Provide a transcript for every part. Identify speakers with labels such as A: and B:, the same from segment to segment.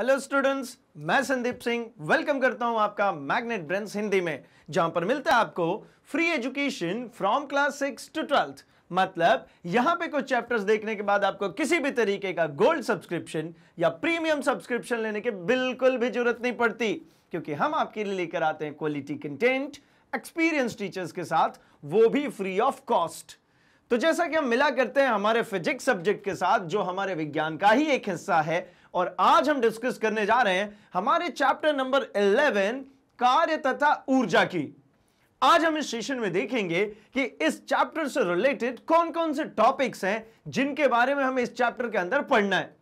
A: hello students मैं Sandeep Singh welcome करता हूं आपका मैग्नेट ब्रेंस हिंदी में जहां पर मिलता है आपको free education from class six to twelfth मतलब यहां पे कुछ चैप्टर्स देखने के बाद आपको किसी भी तरीके का गोल्ड सब्सक्रिप्शन या प्रीमियम सब्सक्रिप्शन लेने की बिल्कुल भी जरूरत नहीं पड़ती क्योंकि हम आपके लिए लेकर आते हैं क्वालिटी कंटेंट एक्सपीरियंस टीचर्स के साथ वो भी फ्री ऑफ कॉस्ट तो जैसा कि हम मिला करते हैं हमारे फिजिक्स सब्जेक्ट के साथ जो हमारे विज्ञान का ही एक हिस्सा है और आज हम डिस्कस करने जा रहे हैं हमारे चैप्टर नंबर 11 कार्य तथा ऊर्जा की आज हम इस सेशन में देखेंगे कि इस चैप्टर से रिलेटेड कौन कौन से टॉपिक्स हैं जिनके बारे में हमें इस चैप्टर के अंदर पढ़ना है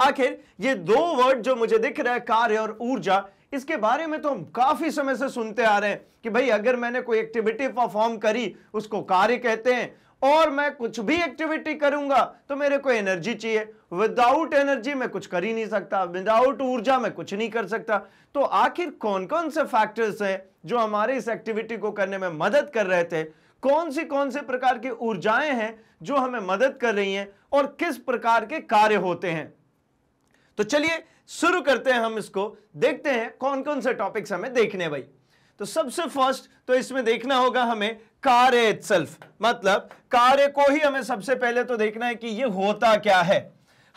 A: आखिर ये दो वर्ड जो मुझे दिख रहा है कार्य और ऊर्जा इसके बारे में तो हम काफी समय से सुनते आ रहे हैं कि भाई अगर मैंने कोई एक्टिविटी परफॉर्म करी उसको कार्य कहते हैं और मैं कुछ भी एक्टिविटी करूंगा तो मेरे को एनर्जी चाहिए विदाउट एनर्जी मैं कुछ कर ही नहीं सकता विदाउट ऊर्जा मैं कुछ नहीं कर सकता तो आखिर कौन कौन से फैक्टर्स हैं जो हमारे इस एक्टिविटी को करने में मदद कर रहे थे कौन सी कौन से प्रकार की ऊर्जाएं हैं जो हमें मदद कर रही हैं और किस प्रकार के कार्य होते हैं तो चलिए शुरू करते हैं हम इसको देखते हैं कौन कौन से टॉपिक्स हमें देखने भाई तो सबसे फर्स्ट तो इसमें देखना होगा हमें कार्य इट्सल्फ मतलब कार्य को ही हमें सबसे पहले तो देखना है कि ये होता क्या है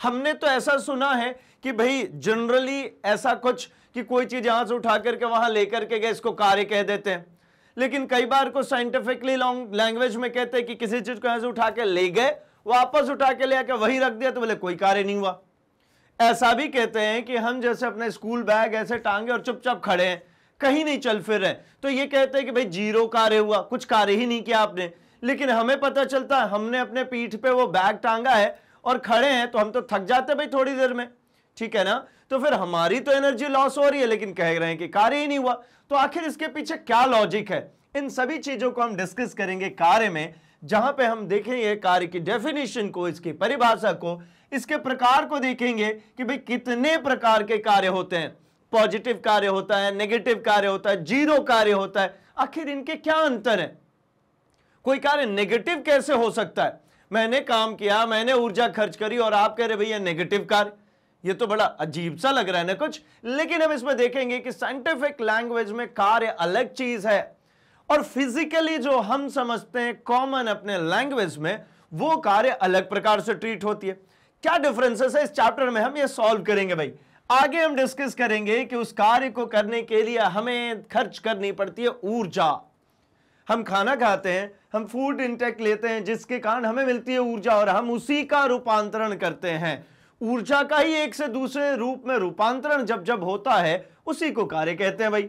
A: हमने तो ऐसा सुना है कि भाई जनरली ऐसा कुछ कि कोई चीज यहां से उठा करके वहां लेकर के गए इसको कार्य कह देते हैं लेकिन कई बार को साइंटिफिकली लैंग्वेज में कहते हैं कि किसी चीज को यहां से उठा के ले गए वापस उठा के ले आके वही रख दिया तो बोले कोई कार्य नहीं हुआ ऐसा भी कहते हैं कि हम जैसे अपने स्कूल बैग ऐसे टांगे और चुपचाप खड़े हैं कहीं नहीं चल फिर रहे तो ये कहते हैं कि भाई जीरो कार्य हुआ कुछ कार्य ही नहीं किया आपने लेकिन हमें पता चलता है हमने अपने पीठ पे वो बैग टांगा है और खड़े हैं तो हम तो थक जाते भाई थोड़ी देर में ठीक है ना तो फिर हमारी तो एनर्जी लॉस हो रही है लेकिन कह रहे हैं कि कार्य ही नहीं हुआ तो आखिर इसके पीछे क्या लॉजिक है इन सभी चीजों को हम डिस्कस करेंगे कार्य में जहां पे हम देखेंगे कार्य की डेफिनेशन को इसकी परिभाषा को इसके प्रकार को देखेंगे कि भाई कितने प्रकार के कार्य होते हैं पॉजिटिव कार्य होता है नेगेटिव कार्य होता है जीरो कार्य होता है आखिर इनके क्या अंतर है कोई कार्य नेगेटिव कैसे हो सकता है मैंने काम किया मैंने ऊर्जा खर्च करी और आप कह रहे भैया नेगेटिव कार्य ये तो बड़ा अजीब सा लग रहा है ना कुछ लेकिन हम इसमें देखेंगे कि साइंटिफिक लैंग्वेज में कार्य अलग चीज है और फिजिकली जो हम समझते हैं कॉमन अपने लैंग्वेज में वो कार्य अलग प्रकार से ट्रीट होती है क्या डिफरेंसेस है इस चैप्टर में हम ये सॉल्व करेंगे भाई आगे हम डिस्कस करेंगे कि उस कार्य को करने के लिए हमें खर्च करनी पड़ती है ऊर्जा हम खाना खाते हैं हम फूड इंटेक लेते हैं जिसके कारण हमें मिलती है ऊर्जा और हम उसी का रूपांतरण करते हैं ऊर्जा का ही एक से दूसरे रूप में रूपांतरण जब जब होता है उसी को कार्य कहते हैं भाई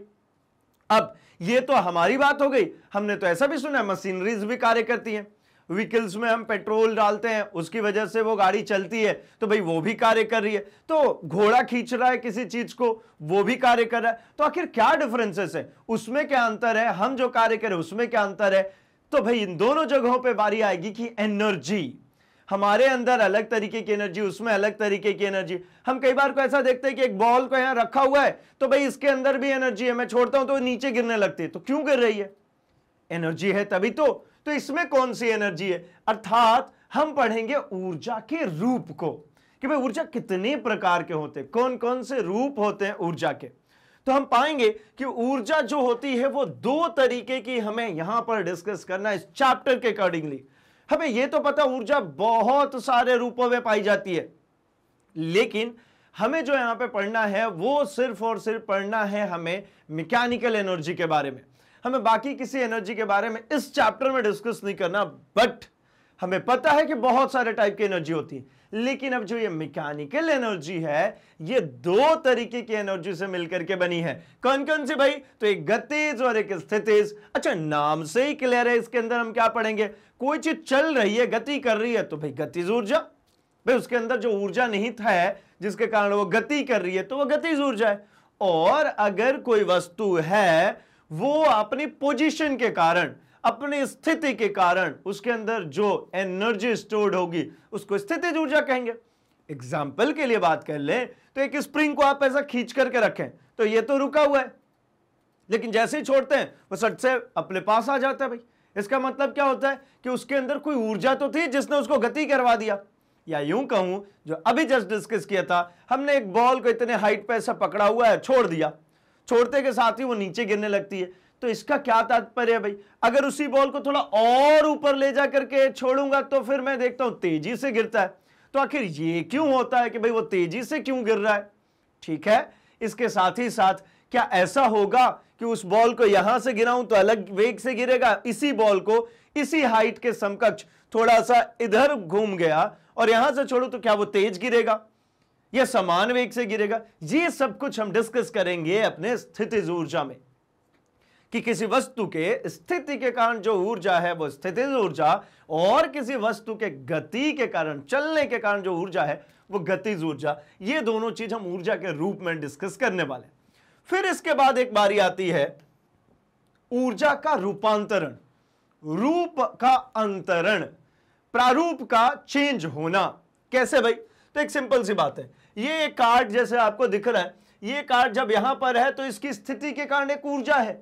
A: अब ये तो हमारी बात हो गई हमने तो ऐसा भी सुना है मशीनरीज भी कार्य करती हैं व्हीकल्स में हम पेट्रोल डालते हैं उसकी वजह से वो गाड़ी चलती है तो भाई वो भी कार्य कर रही है तो घोड़ा खींच रहा है किसी चीज को वो भी कार्य कर रहा है तो आखिर क्या डिफरेंसेस है उसमें क्या अंतर है हम जो कार्य करें उसमें क्या अंतर है तो भाई इन दोनों जगहों पर बारी आएगी कि एनर्जी हमारे अंदर अलग तरीके की एनर्जी उसमें अलग तरीके की एनर्जी हम कई बार को ऐसा देखते हैं कि एक बॉल को यहां रखा हुआ है तो भाई इसके अंदर भी एनर्जी है मैं छोड़ता हूं तो नीचे गिरने लगती है तो क्यों गिर रही है एनर्जी है तभी तो तो इसमें कौन सी एनर्जी है अर्थात हम पढ़ेंगे ऊर्जा के रूप को कि भाई ऊर्जा कितने प्रकार के होते हैं कौन कौन से रूप होते हैं ऊर्जा के तो हम पाएंगे कि ऊर्जा जो होती है वो दो तरीके की हमें यहां पर डिस्कस करना इस चैप्टर के अकॉर्डिंगली हमें यह तो पता ऊर्जा बहुत सारे रूपों में पाई जाती है लेकिन हमें जो यहां पे पढ़ना है वो सिर्फ और सिर्फ पढ़ना है हमें मैकेनिकल एनर्जी के बारे में हमें बाकी किसी एनर्जी के बारे में इस चैप्टर में डिस्कस नहीं करना बट हमें पता है कि बहुत सारे टाइप की एनर्जी होती है लेकिन अब जो ये मैकेनिकल एनर्जी है ये दो तरीके की एनर्जी से मिलकर के बनी है कौन कौन सी भाई तो एक गतिज और एक स्थितिज अच्छा नाम से ही क्लियर है इसके अंदर हम क्या पढ़ेंगे कोई चीज चल रही है गति कर रही है तो भाई गतिज ऊर्जा भाई उसके अंदर जो ऊर्जा निहित है जिसके कारण वो गति कर रही है तो वह गतिज ऊर्जा है और अगर कोई वस्तु है वो अपनी पोजीशन के कारण अपनी स्थिति के कारण उसके अंदर जो एनर्जी स्टोर्ड होगी उसको स्थिति ऊर्जा कहेंगे एग्जाम्पल के लिए बात कर लें तो एक स्प्रिंग को आप ऐसा खींच करके रखें तो ये तो रुका हुआ है लेकिन जैसे ही छोड़ते हैं वो सट से अपने पास आ जाता है भाई इसका मतलब क्या होता है कि उसके अंदर कोई ऊर्जा तो थी जिसने उसको गति करवा दिया या यूं कहूं जो अभी जस्ट डिस्कस किया था हमने एक बॉल को इतने हाइट पे ऐसा पकड़ा हुआ है छोड़ दिया छोड़ते के साथ ही वो नीचे गिरने लगती है तो इसका क्या तात्पर्य है भाई अगर उसी बॉल को थोड़ा और ऊपर ले जा करके छोड़ूंगा तो फिर मैं देखता हूं तेजी से गिरता है तो आखिर ये क्यों होता है कि भाई वो तेजी से क्यों गिर रहा है ठीक है इसके साथ ही साथ क्या ऐसा होगा कि उस बॉल को यहां से गिराऊं तो अलग वेग से गिरेगा इसी बॉल को इसी हाइट के समकक्ष थोड़ा सा इधर घूम गया और यहां से छोड़ू तो क्या वो तेज गिरेगा या समान वेग से गिरेगा ये सब कुछ हम डिस्कस करेंगे अपने स्थिति ऊर्जा में कि किसी वस्तु के स्थिति के कारण जो ऊर्जा है वो स्थिति ऊर्जा और किसी वस्तु के गति के कारण चलने के कारण जो ऊर्जा है वो गतिज ऊर्जा ये दोनों चीज हम ऊर्जा के रूप में डिस्कस करने वाले फिर इसके बाद एक बारी आती है ऊर्जा का रूपांतरण रूप का अंतरण प्रारूप का चेंज होना कैसे भाई तो एक सिंपल सी बात है ये एक कार्ड जैसे आपको दिख रहा है ये कार्ड जब यहां पर है तो इसकी स्थिति के कारण एक ऊर्जा है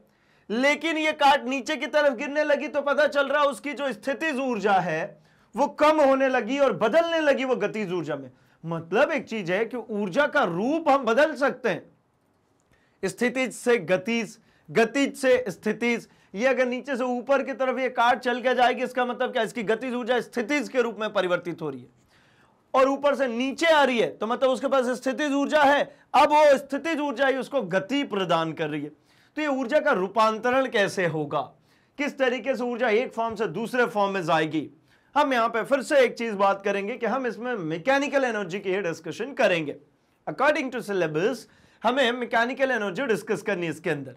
A: लेकिन ये कार्ड नीचे की तरफ गिरने लगी तो पता चल रहा उसकी जो स्थिति ऊर्जा है वो कम होने लगी और बदलने लगी वो गतिज ऊर्जा में मतलब एक चीज है कि ऊर्जा का रूप हम बदल सकते हैं स्थिति से गतिज गतिज से स्थिति ये अगर नीचे से ऊपर की तरफ ये कार्ड चल के जाएगी इसका मतलब क्या इसकी गतिज ऊर्जा स्थितिज के रूप में परिवर्तित हो रही है और ऊपर से नीचे आ रही है तो मतलब उसके पास स्थितिज ऊर्जा है अब वो स्थितिज ऊर्जा ही उसको गति प्रदान कर रही है तो ये ऊर्जा का रूपांतरण कैसे होगा किस तरीके से ऊर्जा एक फॉर्म से दूसरे फॉर्म में जाएगी हम यहां पे फिर से एक चीज बात करेंगे कि हम इसमें मैकेनिकल एनर्जी की डिस्कशन करेंगे अकॉर्डिंग टू सिलेबस हमें मैकेनिकल एनर्जी डिस्कस करनी है इसके अंदर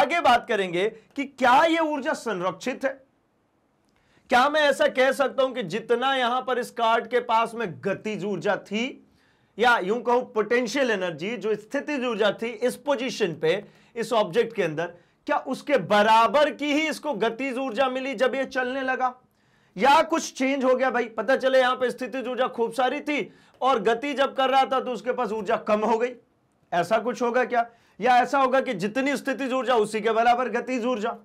A: आगे बात करेंगे कि क्या यह ऊर्जा संरक्षित है क्या मैं ऐसा कह सकता हूं कि जितना यहां पर इस कार्ड के पास में गति ऊर्जा थी या यूं कहूं पोटेंशियल एनर्जी जो स्थिति ऊर्जा थी इस पोजीशन पे इस ऑब्जेक्ट के अंदर क्या उसके बराबर की ही इसको गति ऊर्जा मिली जब ये चलने लगा या कुछ चेंज हो गया भाई पता चले यहां पर स्थिति ऊर्जा खूब सारी थी और गति जब कर रहा था तो उसके पास ऊर्जा कम हो गई ऐसा कुछ होगा क्या या ऐसा होगा कि जितनी स्थिति ऊर्जा उसी के बराबर गति ऊर्जा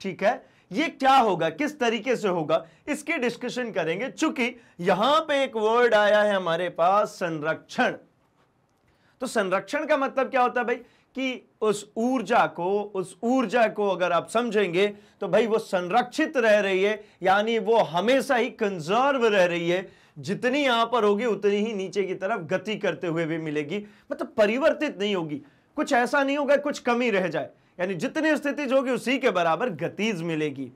A: ठीक है ये क्या होगा किस तरीके से होगा इसकी डिस्कशन करेंगे चूंकि यहां पे एक वर्ड आया है हमारे पास संरक्षण तो संरक्षण का मतलब क्या होता है भाई कि उस ऊर्जा को उस ऊर्जा को अगर आप समझेंगे तो भाई वो संरक्षित रह रही है यानी वो हमेशा ही कंजर्व रह रही है जितनी यहां पर होगी उतनी ही नीचे की तरफ गति करते हुए भी मिलेगी मतलब परिवर्तित नहीं होगी कुछ ऐसा नहीं होगा कुछ कमी रह जाए यानी जितनी स्थिति होगी उसी के बराबर गतिज मिलेगी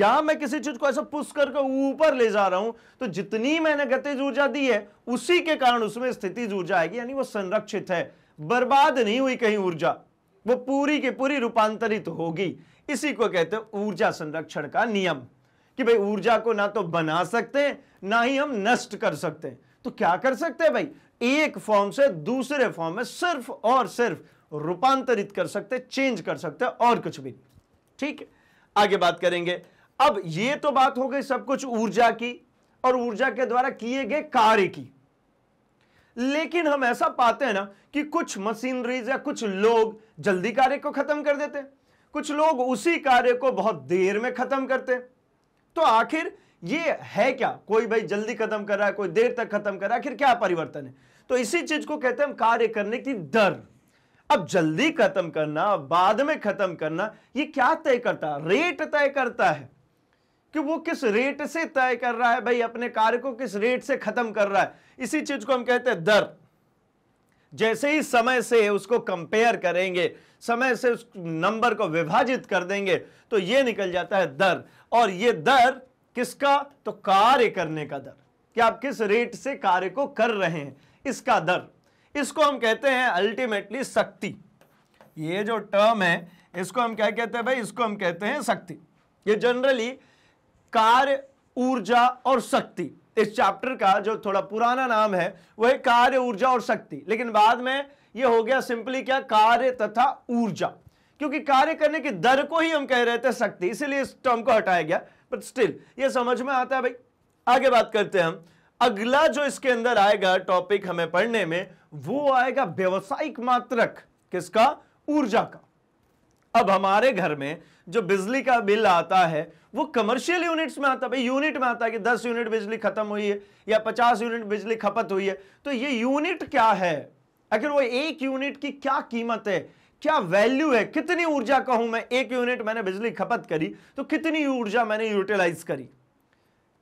A: यहां मैं किसी चीज को ऐसा पुश करके ऊपर ले जा रहा हूं तो जितनी मैंने गतिज ऊर्जा दी है उसी के कारण उसमें स्थिति ऊर्जा आएगी यानी वो संरक्षित है बर्बाद नहीं हुई कहीं ऊर्जा वो पूरी की पूरी रूपांतरित होगी इसी को कहते हैं ऊर्जा संरक्षण का नियम कि भाई ऊर्जा को ना तो बना सकते हैं ना ही हम नष्ट कर सकते हैं तो क्या कर सकते हैं भाई एक फॉर्म से दूसरे फॉर्म में सिर्फ और सिर्फ रूपांतरित कर सकते चेंज कर सकते और कुछ भी ठीक आगे बात करेंगे अब ये तो बात हो गई सब कुछ ऊर्जा की और ऊर्जा के द्वारा किए गए कार्य की लेकिन हम ऐसा पाते हैं ना कि कुछ मशीनरीज या कुछ लोग जल्दी कार्य को खत्म कर देते कुछ लोग उसी कार्य को बहुत देर में खत्म करते तो आखिर ये है क्या कोई भाई जल्दी खत्म कर रहा है कोई देर तक खत्म कर रहा है आखिर क्या परिवर्तन है तो इसी चीज को कहते हैं हम कार्य करने की दर अब जल्दी खत्म करना बाद में खत्म करना ये क्या तय करता है रेट तय करता है कि वो किस रेट से तय कर रहा है भाई अपने कार्य को किस रेट से खत्म कर रहा है इसी चीज को हम कहते हैं दर जैसे ही समय से उसको कंपेयर करेंगे समय से उस नंबर को विभाजित कर देंगे तो ये निकल जाता है दर और ये दर किसका तो कार्य करने का दर कि आप किस रेट से कार्य को कर रहे हैं इसका दर इसको हम कहते हैं अल्टीमेटली शक्ति ये जो टर्म है इसको हम क्या कहते हैं भाई इसको हम कहते हैं शक्ति ये जनरली कार्य ऊर्जा और शक्ति इस चैप्टर का जो थोड़ा पुराना नाम है वह कार्य ऊर्जा और शक्ति लेकिन बाद में यह हो गया सिंपली क्या कार्य तथा ऊर्जा क्योंकि कार्य करने की दर को ही हम कह रहे थे शक्ति इसीलिए इस टर्म को हटाया गया बट स्टिल ये समझ में आता है भाई आगे बात करते हैं हम अगला जो इसके अंदर आएगा टॉपिक हमें पढ़ने में वो आएगा व्यवसायिक मात्रक किसका ऊर्जा का अब हमारे घर में जो बिजली का बिल आता है वो कमर्शियल यूनिट्स में आता है यूनिट में आता है कि 10 यूनिट बिजली खत्म हुई है या 50 यूनिट बिजली खपत हुई है तो ये यूनिट क्या है आखिर वो एक यूनिट की क्या कीमत है क्या वैल्यू है कितनी ऊर्जा का हूं मैं एक यूनिट मैंने बिजली खपत करी तो कितनी ऊर्जा मैंने यूटिलाइज करी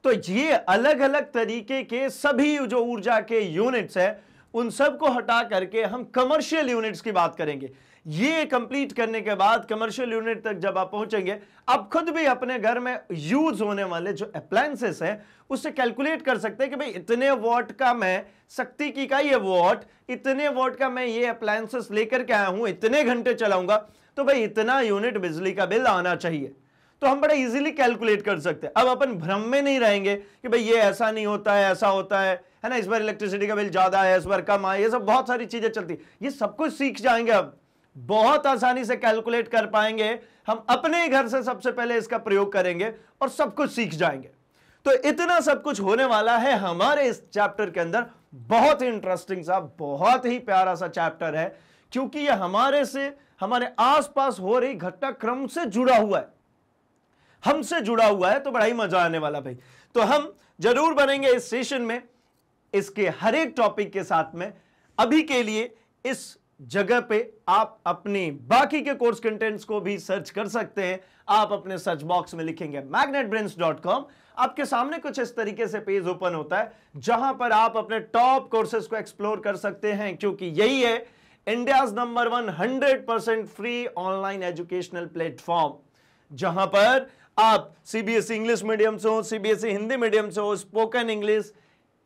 A: तो ये अलग अलग तरीके के सभी जो ऊर्जा के यूनिट्स है उन सब को हटा करके हम कमर्शियल यूनिट्स की बात करेंगे ये कंप्लीट करने के बाद कमर्शियल यूनिट तक जब आप पहुंचेंगे आप खुद भी अपने घर में यूज होने वाले जो अप्लायसेस हैं उससे कैलकुलेट कर सकते हैं कि भाई इतने वॉट का मैं शक्ति की का ये वॉट इतने वॉट का मैं ये अप्लायसेस लेकर के आया हूं इतने घंटे चलाऊंगा तो भाई इतना यूनिट बिजली का बिल आना चाहिए तो हम बड़ा इजीली कैलकुलेट कर सकते हैं अब अपन भ्रम में नहीं रहेंगे कि भाई ये ऐसा नहीं होता है ऐसा होता है है ना इस बार इलेक्ट्रिसिटी का बिल ज़्यादा है इस बार कम आए ये सब बहुत सारी चीज़ें चलती ये सब कुछ सीख जाएंगे अब बहुत आसानी से कैलकुलेट कर पाएंगे हम अपने ही घर से सबसे पहले इसका प्रयोग करेंगे और सब कुछ सीख जाएंगे तो इतना सब कुछ होने वाला है हमारे इस चैप्टर के अंदर बहुत ही इंटरेस्टिंग सा बहुत ही प्यारा सा चैप्टर है क्योंकि ये हमारे से हमारे आसपास हो रही घटनाक्रम से जुड़ा हुआ है हमसे जुड़ा हुआ है तो बड़ा ही मजा आने वाला भाई तो हम जरूर बनेंगे इस सेशन में इसके हर एक टॉपिक के साथ में अभी के लिए इस जगह पे आप अपने बाकी के कोर्स कंटेंट्स को भी सर्च कर सकते हैं आप अपने सर्च बॉक्स में लिखेंगे magnetbrains.com आपके सामने कुछ इस तरीके से पेज ओपन होता है जहां पर आप अपने टॉप कोर्सेज को एक्सप्लोर कर सकते हैं क्योंकि यही है India number one hundred percent free online educational platform जहां पर आप सीबीएसई इंग्लिश मीडियम से हो सीबीएसई हिंदी मीडियम से हो spoken English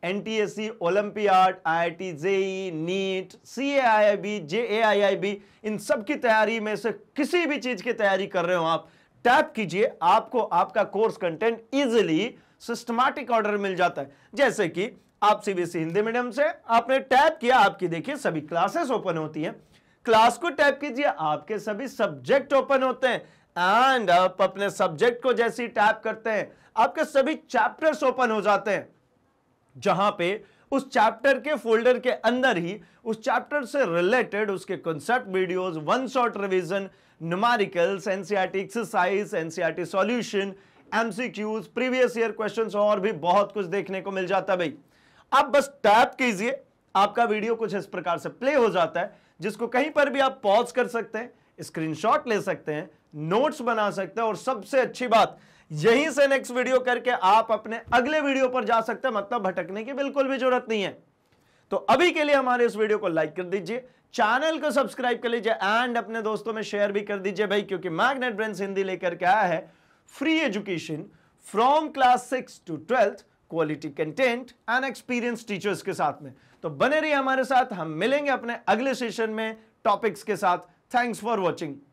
A: NTSC olympiad IIT JEE NEET CAIIB JAIIB इन सब की तैयारी में से किसी भी चीज की तैयारी कर रहे हो आप टैप कीजिए आपको आपका course content easily systematic order मिल जाता है जैसे कि आप सीबीएसई हिंदी मीडियम से आपने टैप किया आपकी देखिए सभी क्लासेस ओपन होती हैं क्लास को टैप कीजिए आपके सभी सब्जेक्ट ओपन होते हैं एंड आप अपने सब्जेक्ट को जैसे ही टैप करते हैं आपके सभी चैप्टर्स ओपन हो जाते हैं जहां पे उस चैप्टर के फोल्डर के अंदर ही उस चैप्टर से रिलेटेड उसके concept videos one shot revision numericals NCERT exercise NCERT solution MCQs previous year questions और भी बहुत कुछ देखने को मिल जाता है भाई आप बस टैप कीजिए आपका वीडियो कुछ इस प्रकार से प्ले हो जाता है जिसको कहीं पर भी आप पॉज कर सकते हैं स्क्रीनशॉट ले सकते हैं नोट्स बना सकते हैं और सबसे अच्छी बात यहीं से नेक्स्ट वीडियो करके आप अपने अगले वीडियो पर जा सकते हैं मतलब भटकने की बिल्कुल भी जरूरत नहीं है तो अभी के लिए हमारे इस वीडियो को लाइक कर दीजिए चैनल को सब्सक्राइब कर लीजिए एंड अपने दोस्तों में शेयर भी कर दीजिए भाई क्योंकि मैग्नेट ब्रेन हिंदी लेकर के आया है free education from class six to twelfth quality content and experience teachers के साथ में तो बने रहिए हमारे साथ हम मिलेंगे अपने अगले सेशन में टॉपिक्स के साथ थैंक्स फॉर वॉचिंग